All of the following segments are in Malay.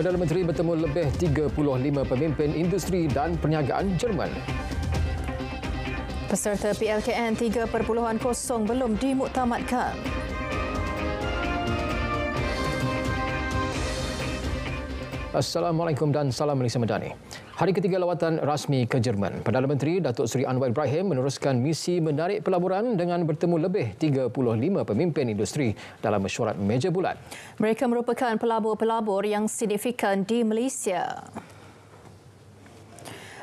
Perdana Menteri bertemu lebih 35 pemimpin industri dan perniagaan Jerman. Peserta PLKN 3.0 belum dimuktamadkan. Assalamualaikum dan salam Malaysia Medani. Hari ketiga lawatan rasmi ke Jerman, Perdana Menteri Datuk Seri Anwar Ibrahim meneruskan misi menarik pelaburan dengan bertemu lebih 35 pemimpin industri dalam mesyuarat meja bulat. Mereka merupakan pelabur-pelabur yang signifikan di Malaysia.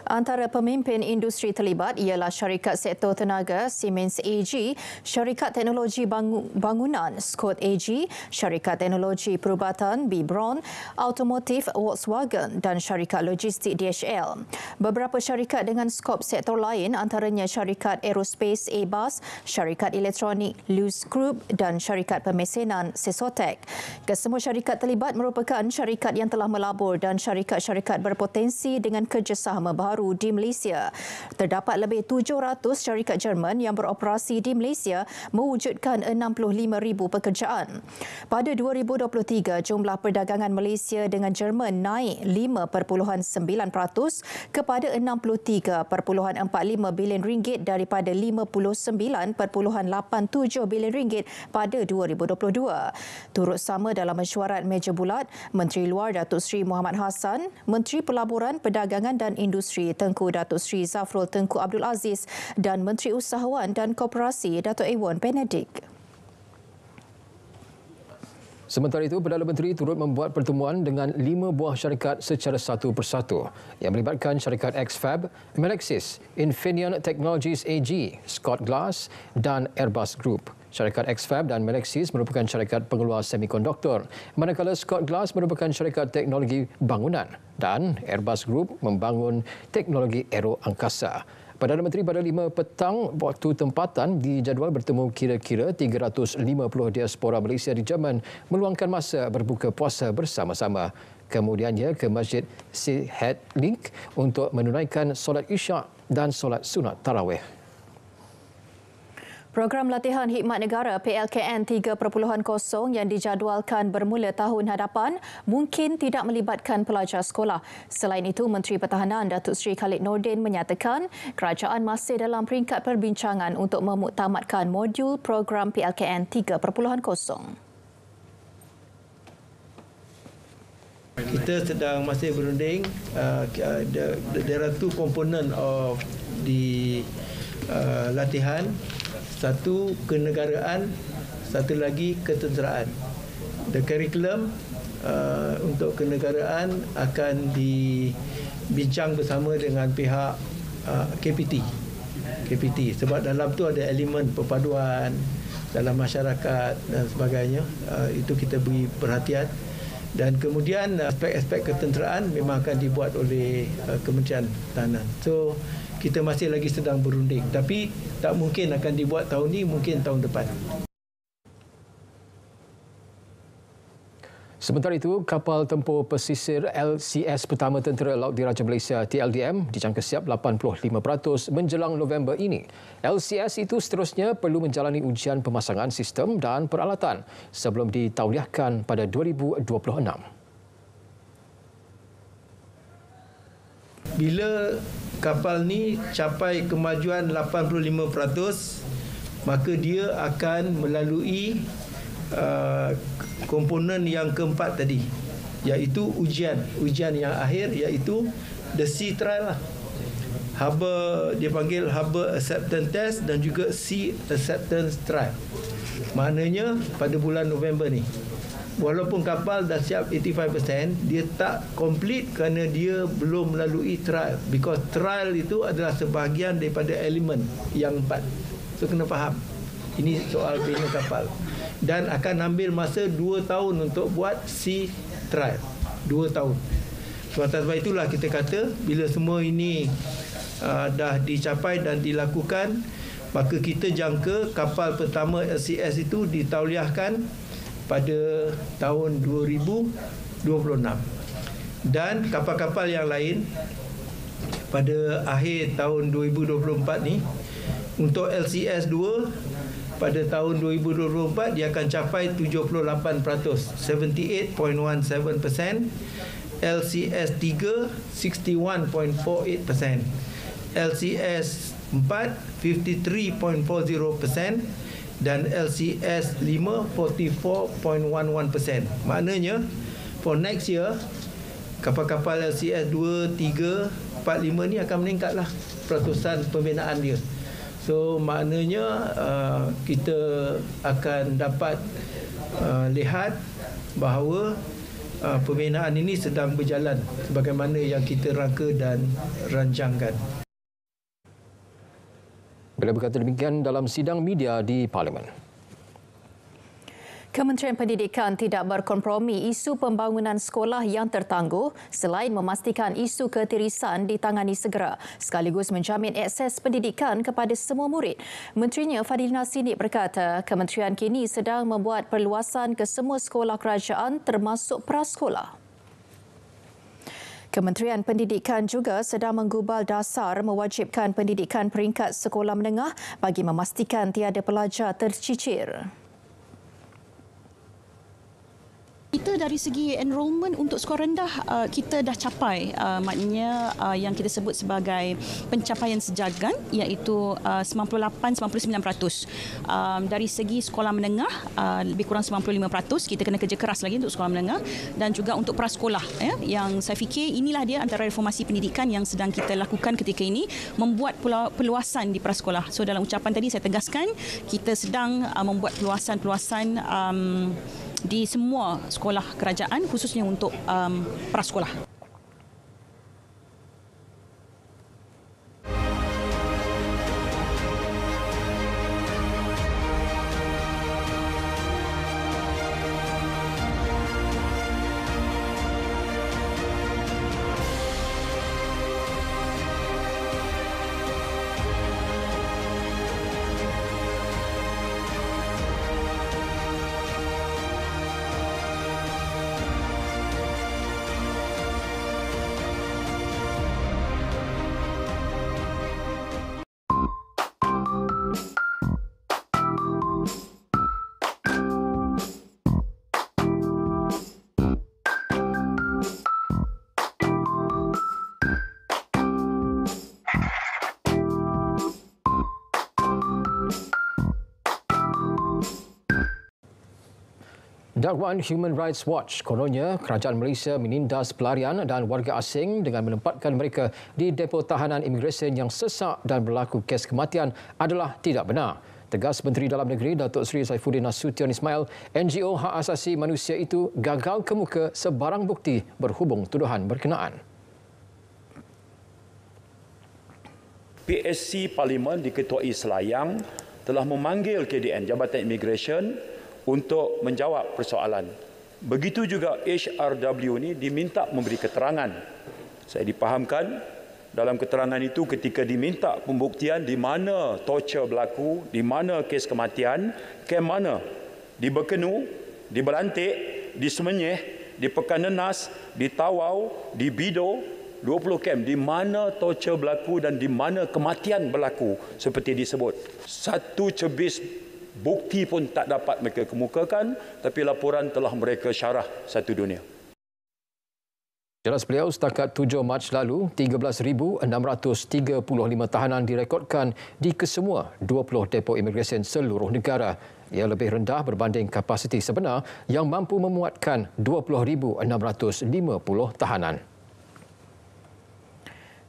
Antara pemimpin industri terlibat ialah syarikat sektor tenaga Siemens AG, syarikat teknologi bangunan Scott AG, syarikat teknologi perubatan Bibron, automotif Volkswagen dan syarikat logistik DHL. Beberapa syarikat dengan skop sektor lain antaranya syarikat aerospace Airbus, syarikat elektronik Luce Group dan syarikat pemesinan Sesotek. Kesemua syarikat terlibat merupakan syarikat yang telah melabur dan syarikat-syarikat berpotensi dengan kerjasama baru baru di Malaysia. Terdapat lebih 700 syarikat Jerman yang beroperasi di Malaysia mewujudkan 65,000 pekerjaan. Pada 2023, jumlah perdagangan Malaysia dengan Jerman naik 5.9% kepada 63.45 bilion ringgit daripada 59.87 bilion ringgit pada 2022. Turut sama dalam mesyuarat meja bulat, Menteri Luar Datuk Seri Muhammad Hassan, Menteri Pelaburan, Perdagangan dan Industri Tengku Datuk Sri Zafrul Tengku Abdul Aziz dan Menteri Usahawan dan Koperasi Datuk Ewan Benedict. Sementara itu, Perdana Menteri turut membuat pertemuan dengan lima buah syarikat secara satu persatu yang melibatkan syarikat XFAB, Melexis, Infineon Technologies AG, Scott Glass dan Airbus Group. Syarikat XFab dan Melexis merupakan syarikat pengeluar semikonduktor, manakala Scott Glass merupakan syarikat teknologi bangunan dan Airbus Group membangun teknologi aero angkasa. Perdana Menteri pada 5 petang waktu tempatan dijadual bertemu kira-kira 350 diaspora Malaysia di Jerman meluangkan masa berbuka puasa bersama-sama. Kemudiannya ke Masjid Sihat Link untuk menunaikan solat isyak dan solat sunat tarawih. Program Latihan Hikmat Negara PLKN 3.0 yang dijadualkan bermula tahun hadapan mungkin tidak melibatkan pelajar sekolah. Selain itu, Menteri Pertahanan Datuk Seri Khalid Nordin menyatakan kerajaan masih dalam peringkat perbincangan untuk memutamatkan modul program PLKN 3.0. Kita sedang masih berunding. Uh, uh there are two component of di uh, latihan satu kenegaraan, satu lagi ketenteraan. The curriculum uh, untuk kenegaraan akan dibincang bersama dengan pihak uh, KPT. KPT sebab dalam tu ada elemen perpaduan dalam masyarakat dan sebagainya uh, itu kita beri perhatian dan kemudian uh, aspek-aspek ketenteraan memang akan dibuat oleh uh, Kementerian tanah So kita masih lagi sedang berunding tapi tak mungkin akan dibuat tahun ini mungkin tahun depan Sementara itu, kapal tempur pesisir LCS pertama Tentera Laut Diraja Malaysia TLDM dijangka siap 85% menjelang November ini. LCS itu seterusnya perlu menjalani ujian pemasangan sistem dan peralatan sebelum ditauliahkan pada 2026. Bila kapal ni capai kemajuan 85% maka dia akan melalui uh, komponen yang keempat tadi iaitu ujian ujian yang akhir iaitu the sea trial lah Haba dia panggil haba acceptance test dan juga sea acceptance trial. Maknanya pada bulan November ni walaupun kapal dah siap 85% dia tak complete kerana dia belum melalui trial because trial itu adalah sebahagian daripada elemen yang empat so kena faham ini soal bina kapal dan akan ambil masa 2 tahun untuk buat sea trial 2 tahun Suatu sebab itulah kita kata bila semua ini uh, dah dicapai dan dilakukan maka kita jangka kapal pertama LCS itu ditauliahkan pada tahun 2026 dan kapal-kapal yang lain pada akhir tahun 2024 ni untuk LCS 2 pada tahun 2024 dia akan capai 78% 78.17% LCS 3 61.48% LCS 4 53.40% dan LCS 544.11%. Maknanya for next year kapal-kapal LCS 2, 3, 4, 5 ni akan meningkatlah peratusan pembinaan dia. So maknanya uh, kita akan dapat uh, lihat bahawa uh, pembinaan ini sedang berjalan sebagaimana yang kita rangka dan rancangkan. Beliau berkata demikian dalam sidang media di Parlimen. Kementerian Pendidikan tidak berkompromi isu pembangunan sekolah yang tertangguh selain memastikan isu ketirisan ditangani segera sekaligus menjamin akses pendidikan kepada semua murid. Menterinya Fadilina Sinik berkata, kementerian kini sedang membuat perluasan ke semua sekolah kerajaan termasuk prasekolah. Kementerian Pendidikan juga sedang menggubal dasar mewajibkan pendidikan peringkat sekolah menengah bagi memastikan tiada pelajar tercicir. Kita dari segi enrolment untuk skor rendah uh, kita dah capai uh, maknanya uh, yang kita sebut sebagai pencapaian sejagan iaitu 98 uh, 99%. Um, dari segi sekolah menengah lebih kurang 95% kita kena kerja keras lagi untuk sekolah menengah dan juga untuk prasekolah ya, yang saya fikir inilah dia antara reformasi pendidikan yang sedang kita lakukan ketika ini membuat peluasan di prasekolah. So dalam ucapan tadi saya tegaskan kita sedang membuat peluasan-peluasan um, di semua sekolah kerajaan khususnya untuk um, prasekolah. Dakwaan Human Rights Watch kononnya kerajaan Malaysia menindas pelarian dan warga asing dengan menempatkan mereka di depot tahanan imigresen yang sesak dan berlaku kes kematian adalah tidak benar. Tegas Menteri Dalam Negeri Datuk Seri Saifuddin Nasution Ismail, NGO Hak Asasi Manusia itu gagal kemuka sebarang bukti berhubung tuduhan berkenaan. PSC Parlimen diketuai Selayang telah memanggil KDN Jabatan Imigresen untuk menjawab persoalan. Begitu juga HRW ini diminta memberi keterangan. Saya dipahamkan dalam keterangan itu ketika diminta pembuktian di mana torture berlaku, di mana kes kematian, kem mana, di Bekenu, di berantik, di Semenyih, di pekanenas, di Tawau, di Bido, 20 kem di mana torture berlaku dan di mana kematian berlaku seperti disebut. Satu cebis bukti pun tak dapat mereka kemukakan tapi laporan telah mereka syarah satu dunia. Jelas beliau setakat 7 Mac lalu, 13,635 tahanan direkodkan di kesemua 20 depo imigresen seluruh negara. Ia lebih rendah berbanding kapasiti sebenar yang mampu memuatkan 20,650 tahanan.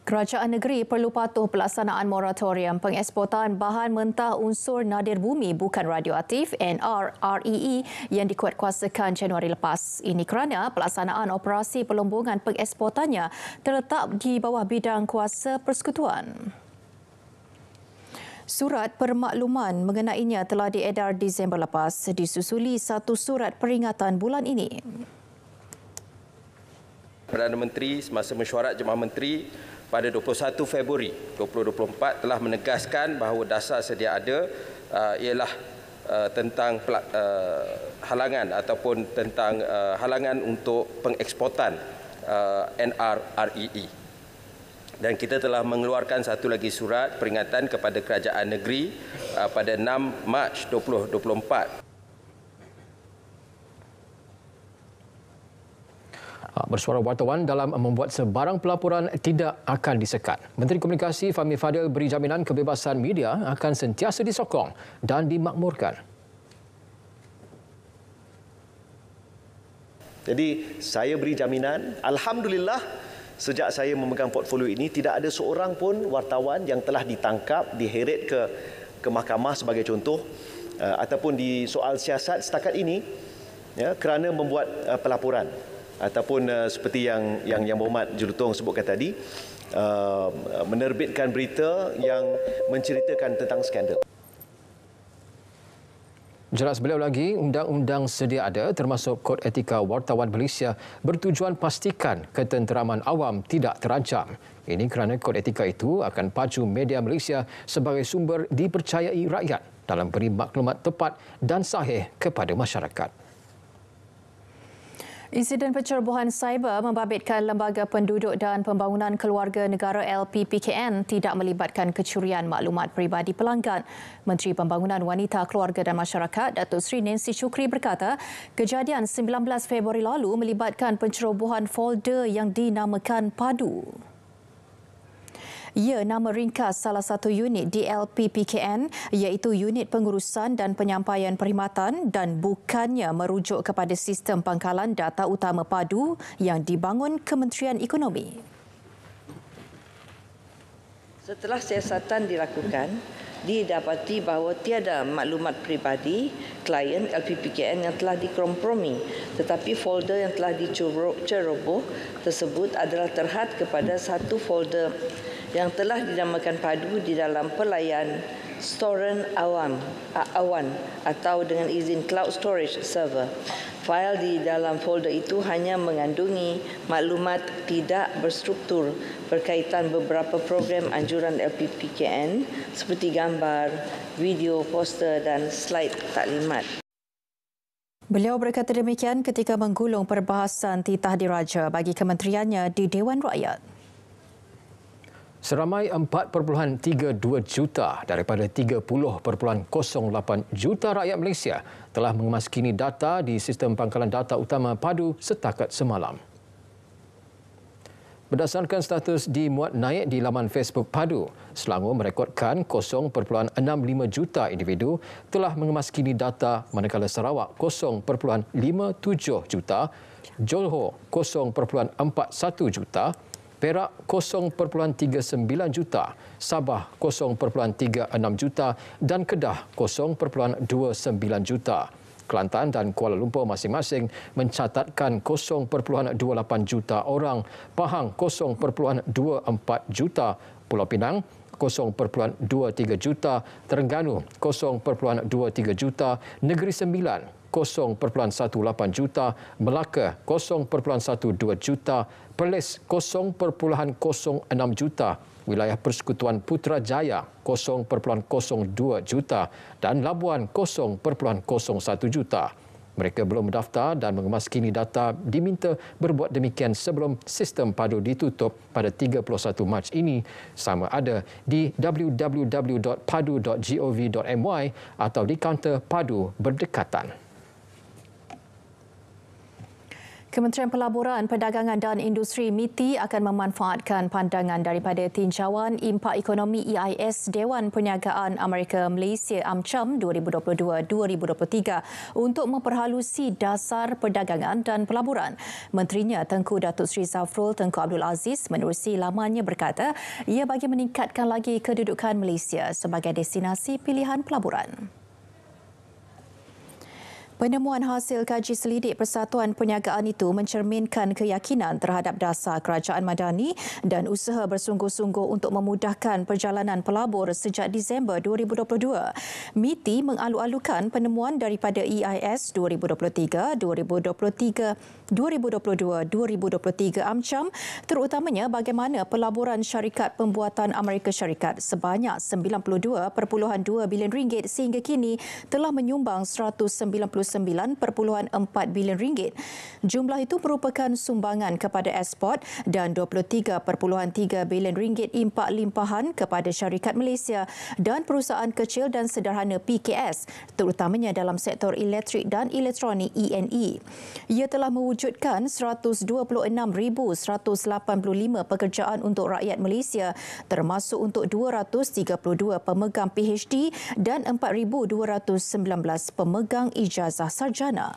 Kerajaan negeri perlu patuh pelaksanaan moratorium pengeksportan bahan mentah unsur nadir bumi bukan radioaktif NRREE e, yang dikuatkuasakan Januari lepas. Ini kerana pelaksanaan operasi pelombongan pengeksportannya terletak di bawah bidang kuasa persekutuan. Surat permakluman mengenainya telah diedar Disember lepas disusuli satu surat peringatan bulan ini. Perdana Menteri semasa mesyuarat Jemaah Menteri pada 21 Februari 2024 telah menegaskan bahawa dasar sedia ada uh, ialah uh, tentang uh, halangan ataupun tentang uh, halangan untuk pengeksportan uh, NRREE e. dan kita telah mengeluarkan satu lagi surat peringatan kepada kerajaan negeri uh, pada 6 Mac 2024 bersuara wartawan dalam membuat sebarang pelaporan tidak akan disekat. Menteri Komunikasi Fahmi Fadil beri jaminan kebebasan media akan sentiasa disokong dan dimakmurkan. Jadi saya beri jaminan, Alhamdulillah sejak saya memegang portfolio ini tidak ada seorang pun wartawan yang telah ditangkap, diheret ke ke mahkamah sebagai contoh uh, ataupun di soal siasat setakat ini ya, kerana membuat uh, pelaporan ataupun uh, seperti yang yang yang Muhammad Jurutong sebutkan tadi uh, menerbitkan berita yang menceritakan tentang skandal. Jelas beliau lagi, undang-undang sedia ada termasuk kod etika wartawan Malaysia bertujuan pastikan ketenteraman awam tidak terancam. Ini kerana kod etika itu akan pacu media Malaysia sebagai sumber dipercayai rakyat dalam beri maklumat tepat dan sahih kepada masyarakat. Insiden pencerobohan cyber membabitkan Lembaga Penduduk dan Pembangunan Keluarga Negara LPPKN tidak melibatkan kecurian maklumat peribadi pelanggan. Menteri Pembangunan Wanita, Keluarga dan Masyarakat Datuk Seri Nancy Shukri berkata, kejadian 19 Februari lalu melibatkan pencerobohan folder yang dinamakan Padu. Ya, nama ringkas salah satu unit DLPPKN iaitu Unit Pengurusan dan Penyampaian Perkhidmatan dan bukannya merujuk kepada sistem pangkalan data utama padu yang dibangun Kementerian Ekonomi. Setelah siasatan dilakukan, didapati bahawa tiada maklumat peribadi klien LPPKN yang telah dikompromi tetapi folder yang telah diceroboh tersebut adalah terhad kepada satu folder yang telah dinamakan padu di dalam pelayan Storen Awan, Awan atau dengan izin Cloud Storage Server. File di dalam folder itu hanya mengandungi maklumat tidak berstruktur berkaitan beberapa program anjuran LPPKN seperti gambar, video, poster dan slide taklimat. Beliau berkata demikian ketika menggulung perbahasan titah diraja bagi kementeriannya di Dewan Rakyat. Seramai 4.32 juta daripada 30.08 juta rakyat Malaysia telah mengemaskini data di sistem pangkalan data utama padu setakat semalam. Berdasarkan status di muat naik di laman Facebook Padu, Selangor merekodkan 0.65 juta individu telah mengemaskini data manakala Sarawak 0.57 juta, Johor 0.41 juta, Perak 0.39 juta, Sabah 0.36 juta dan Kedah 0.29 juta. Kelantan dan Kuala Lumpur masing-masing mencatatkan 0.28 juta orang, Pahang 0.24 juta, Pulau Pinang 0.23 juta, Terengganu 0.23 juta, Negeri Sembilan 0.18 juta, Melaka 0.12 juta, Perlis 0.06 juta, Wilayah Persekutuan Putrajaya 0.02 juta dan Labuan 0.01 juta. Mereka belum mendaftar dan mengemas kini data diminta berbuat demikian sebelum sistem padu ditutup pada 31 Mac ini sama ada di www.padu.gov.my atau di kaunter padu berdekatan. Kementerian Pelaburan, Perdagangan dan Industri MITI akan memanfaatkan pandangan daripada tinjauan impak ekonomi EIS Dewan Perniagaan Amerika Malaysia AMCHAM 2022-2023 untuk memperhalusi dasar perdagangan dan pelaburan. Menterinya Tengku Datuk Seri Zafrul Tengku Abdul Aziz menerusi lamanya berkata ia bagi meningkatkan lagi kedudukan Malaysia sebagai destinasi pilihan pelaburan. Penemuan hasil kaji selidik persatuan perniagaan itu mencerminkan keyakinan terhadap dasar kerajaan madani dan usaha bersungguh-sungguh untuk memudahkan perjalanan pelabur sejak Disember 2022. MITI mengalu-alukan penemuan daripada EIS 2023, 2023, 2022, 2023 AMCAM terutamanya bagaimana pelaburan syarikat pembuatan Amerika Syarikat sebanyak 92.2 bilion ringgit sehingga kini telah menyumbang 190 29.4 bilion ringgit. Jumlah itu merupakan sumbangan kepada ekspor dan 23.3 bilion ringgit impak limpahan kepada syarikat Malaysia dan perusahaan kecil dan sederhana PKS terutamanya dalam sektor elektrik dan elektronik ENE. E. Ia telah mewujudkan 126,185 pekerjaan untuk rakyat Malaysia termasuk untuk 232 pemegang PhD dan 4,219 pemegang ijazah. Madrasah Sarjana.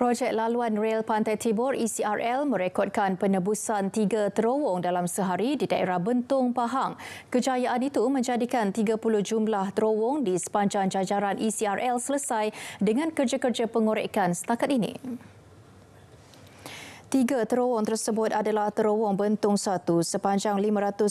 Projek Laluan Rel Pantai Timur ECRL merekodkan penebusan tiga terowong dalam sehari di daerah Bentong, Pahang. Kejayaan itu menjadikan 30 jumlah terowong di sepanjang jajaran ECRL selesai dengan kerja-kerja pengorekan setakat ini. Tiga terowong tersebut adalah terowong Bentong 1 sepanjang 561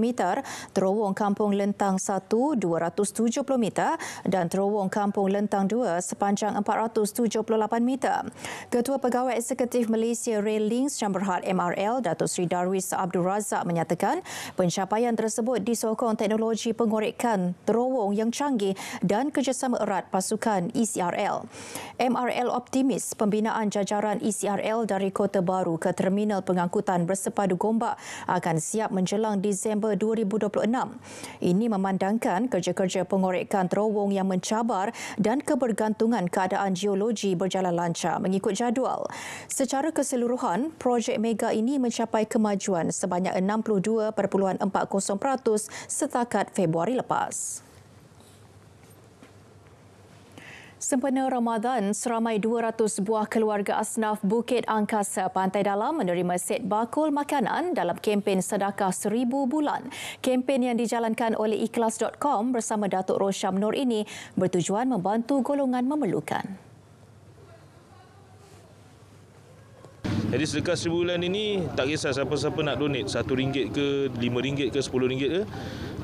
meter, terowong Kampung Lentang 1 270 meter dan terowong Kampung Lentang 2 sepanjang 478 meter. Ketua Pegawai Eksekutif Malaysia Rail Links Chan Berhad MRL Datuk Sri Darwis Abdul Razak menyatakan pencapaian tersebut disokong teknologi pengorekan terowong yang canggih dan kerjasama erat pasukan ECRL. MRL optimis pembinaan jajaran ECRL dari Kota Baru ke terminal pengangkutan bersepadu Gombak akan siap menjelang Disember 2026. Ini memandangkan kerja-kerja pengorekan terowong yang mencabar dan kebergantungan keadaan geologi berjalan lancar mengikut jadual. Secara keseluruhan, projek mega ini mencapai kemajuan sebanyak 62.40% setakat Februari lepas. Sempena Ramadan, seramai 200 buah keluarga asnaf Bukit Angkasa Pantai Dalam menerima set bakul makanan dalam kempen Sedekah Seribu Bulan. Kempen yang dijalankan oleh ikhlas.com bersama Datuk Rosham Nur ini bertujuan membantu golongan memerlukan. Jadi sedekah seribu bulan ini tak kisah siapa-siapa nak donate satu ringgit ke lima ringgit ke sepuluh ringgit ke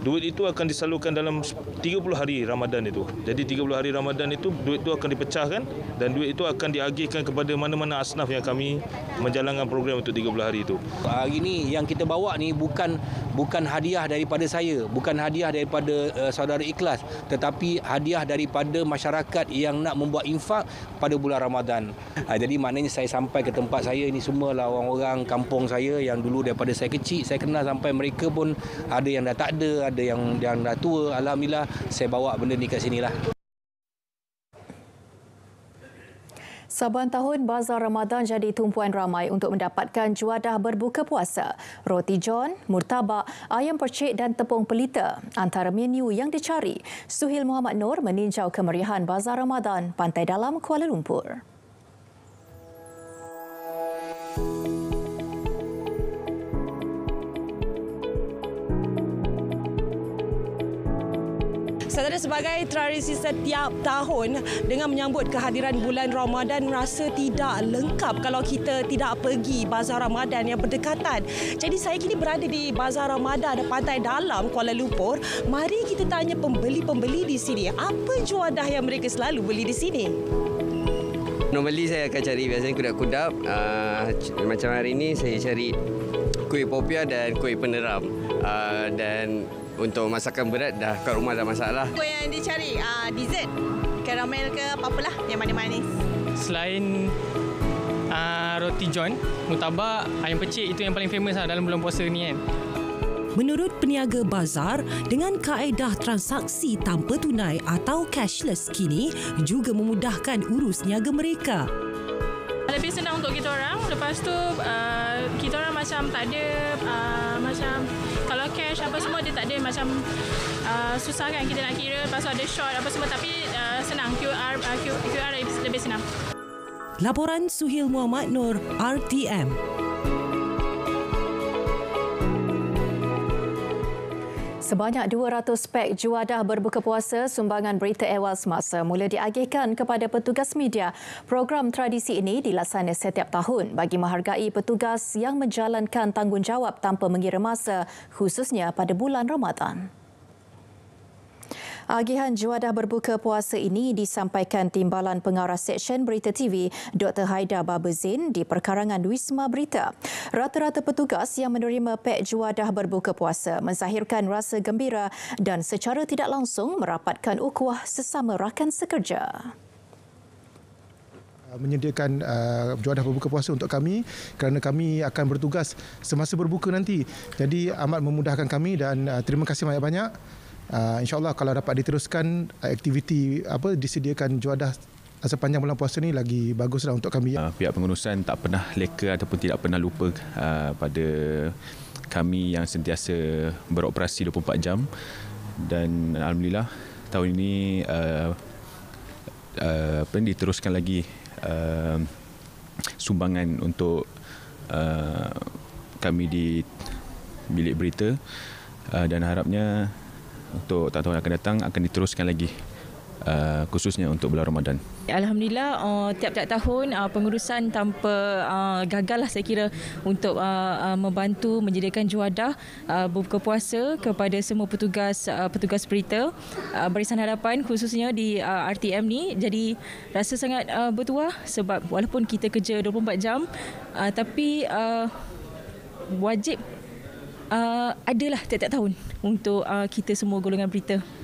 duit itu akan disalurkan dalam 30 hari Ramadan itu. Jadi 30 hari Ramadan itu duit itu akan dipecahkan dan duit itu akan diagihkan kepada mana-mana asnaf yang kami menjalankan program untuk 30 hari itu. Hari ini yang kita bawa ni bukan bukan hadiah daripada saya, bukan hadiah daripada uh, saudara ikhlas tetapi hadiah daripada masyarakat yang nak membuat infak pada bulan Ramadan. Ha, jadi maknanya saya sampai ke tempat saya ini semualah orang-orang kampung saya yang dulu daripada saya kecil saya kenal sampai mereka pun ada yang dah tak ada ada yang yang dah tua. Alhamdulillah saya bawa benda ni ke sinilah. Saban tahun, Bazar Ramadan jadi tumpuan ramai untuk mendapatkan juadah berbuka puasa. Roti John, Murtabak, Ayam Percik dan Tepung Pelita antara menu yang dicari. Suhil Muhammad Nur meninjau kemeriahan Bazar Ramadan, Pantai Dalam, Kuala Lumpur. Saudara sebagai tradisi setiap tahun dengan menyambut kehadiran bulan Ramadan rasa tidak lengkap kalau kita tidak pergi bazar Ramadan yang berdekatan. Jadi saya kini berada di bazar Ramadan Pantai Dalam Kuala Lumpur. Mari kita tanya pembeli-pembeli di sini apa juadah yang mereka selalu beli di sini. Normally saya akan cari biasanya kudap-kudap. Uh, ah, macam hari ini saya cari kuih popia dan kuih peneram. Uh, ah, dan untuk masakan berat dah kat rumah dah masalah. lah. Apa yang dicari? Uh, dessert? karamel ke apa-apalah yang manis-manis? Selain uh, roti john, mutabak, ayam pecik itu yang paling famous lah dalam bulan puasa ni kan. Menurut peniaga bazar, dengan kaedah transaksi tanpa tunai atau cashless kini juga memudahkan urus niaga mereka. Lebih senang untuk kita orang. Lepas tu uh, kita orang macam tak ada uh, macam flash apa semua dia tak ada macam uh, susah kan kita nak kira lepas ada shot apa semua tapi uh, senang QR uh, QR lebih, lebih senang Laporan Suhil Muhammad Nur RTM Sebanyak 200 pek juadah berbuka puasa sumbangan berita Ewal semasa mula diagihkan kepada petugas media. Program tradisi ini dilaksanakan setiap tahun bagi menghargai petugas yang menjalankan tanggungjawab tanpa mengira masa khususnya pada bulan Ramadan. Agihan Juadah Berbuka Puasa ini disampaikan Timbalan Pengarah Seksyen Berita TV Dr. Haida Babazin di perkarangan Wisma Berita. Rata-rata petugas yang menerima pek Juadah Berbuka Puasa menzahirkan rasa gembira dan secara tidak langsung merapatkan ukuah sesama rakan sekerja uh, menyediakan uh, juadah berbuka puasa untuk kami kerana kami akan bertugas semasa berbuka nanti. Jadi amat memudahkan kami dan uh, terima kasih banyak-banyak uh, insyaallah kalau dapat diteruskan uh, aktiviti apa disediakan juadah sepanjang bulan puasa ni lagi baguslah untuk kami uh, pihak pengurusan tak pernah leka ataupun tidak pernah lupa uh, pada kami yang sentiasa beroperasi 24 jam dan alhamdulillah tahun ini uh, uh, diteruskan lagi uh, sumbangan untuk uh, kami di bilik berita uh, dan harapnya untuk tahun-tahun yang akan datang akan diteruskan lagi uh, khususnya untuk bulan Ramadan. Alhamdulillah uh, tiap-tiap tahun uh, pengurusan tanpa gagal lah saya kira untuk membantu menjadikan juadah uh, berbuka puasa kepada semua petugas petugas berita Barisan Harapan khususnya di RTM ni jadi rasa sangat uh, bertuah sebab walaupun kita kerja 24 jam tapi wajib adalah tiap-tiap tahun untuk uh, kita semua golongan berita.